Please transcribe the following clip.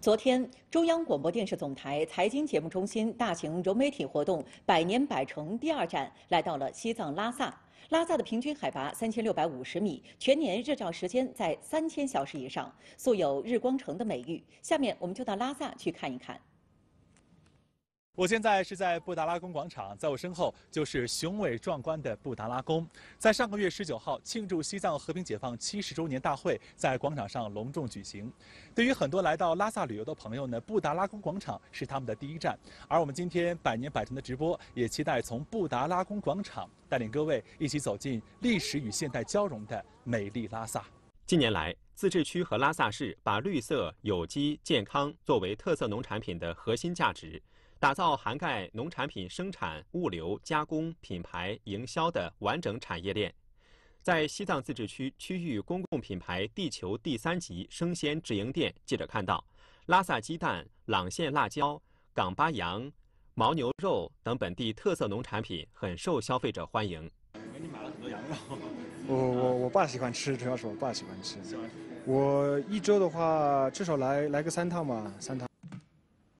昨天，中央广播电视总台财经节目中心大型融媒体活动“百年百城”第二站来到了西藏拉萨。拉萨的平均海拔三千六百五十米，全年日照时间在三千小时以上，素有“日光城”的美誉。下面，我们就到拉萨去看一看。我现在是在布达拉宫广场，在我身后就是雄伟壮观的布达拉宫。在上个月十九号，庆祝西藏和平解放七十周年大会在广场上隆重举行。对于很多来到拉萨旅游的朋友呢，布达拉宫广场是他们的第一站。而我们今天百年百城的直播，也期待从布达拉宫广场带领各位一起走进历史与现代交融的美丽拉萨。近年来，自治区和拉萨市把绿色、有机、健康作为特色农产品的核心价值。打造涵盖农产品生产、物流、加工、品牌、营销的完整产业链。在西藏自治区区域公共品牌“地球第三级生鲜直营店，记者看到，拉萨鸡蛋、朗县辣椒、岗巴羊、牦牛肉等本地特色农产品很受消费者欢迎。给你买了很多羊肉，我我我爸喜欢吃，主要是我爸喜欢吃。我一周的话，至少来来个三趟吧，三趟。